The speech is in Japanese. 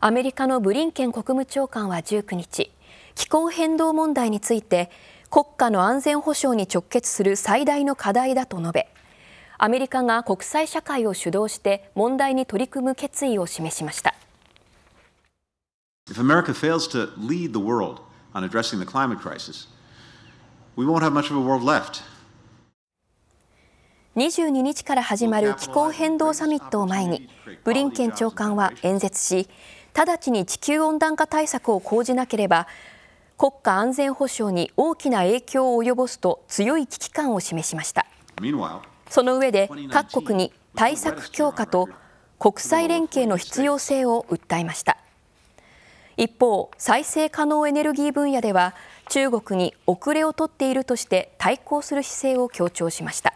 アメリカのブリンケン国務長官は19日、気候変動問題について、国家の安全保障に直結する最大の課題だと述べ、アメリカが国際社会を主導して問題に取り組む決意を示しました。If America fails to lead the world on addressing the climate crisis, we won't have much of a world left. 22日から始まる気候変動サミットを前にブリンケン長官は演説し直ちに地球温暖化対策を講じなければ国家安全保障に大きな影響を及ぼすと強い危機感を示しましたその上で各国に対策強化と国際連携の必要性を訴えました一方再生可能エネルギー分野では中国に遅れを取っているとして対抗する姿勢を強調しました